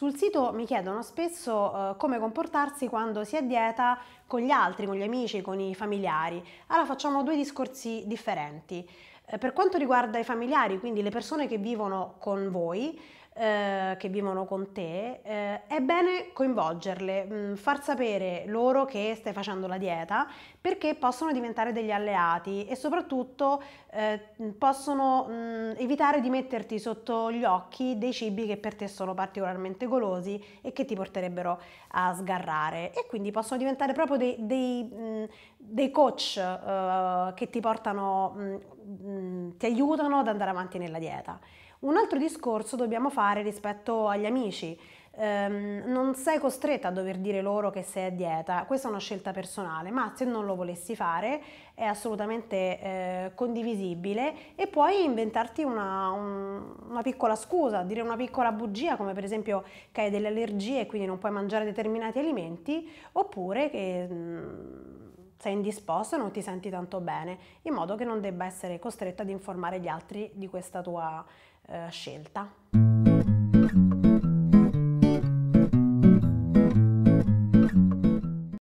Sul sito mi chiedono spesso eh, come comportarsi quando si è a dieta con gli altri, con gli amici, con i familiari. Allora facciamo due discorsi differenti. Eh, per quanto riguarda i familiari, quindi le persone che vivono con voi, eh, che vivono con te, eh, è bene coinvolgerle, mh, mm, far sapere loro che stai facendo la dieta perché possono diventare degli alleati e soprattutto eh, possono mh, mm, evitare di metterti sotto gli occhi dei cibi che per te sono particolarmente golosi e che ti porterebbero a sgarrare e quindi possono diventare proprio dei, dei, mh, mm, dei coach eh, che ti portano ti aiutano ad andare avanti nella dieta. Un altro discorso dobbiamo fare rispetto agli amici. Um, non sei costretta a dover dire loro che sei a dieta, questa è una scelta personale, ma se non lo volessi fare è assolutamente eh, condivisibile e puoi inventarti una, un, una, piccola scusa, dire una piccola bugia come per esempio che hai delle allergie e quindi non puoi mangiare determinati alimenti oppure che... Mm, sei indisposto e non ti senti tanto bene, in modo che non debba essere costretta ad informare gli altri di questa tua eh, scelta.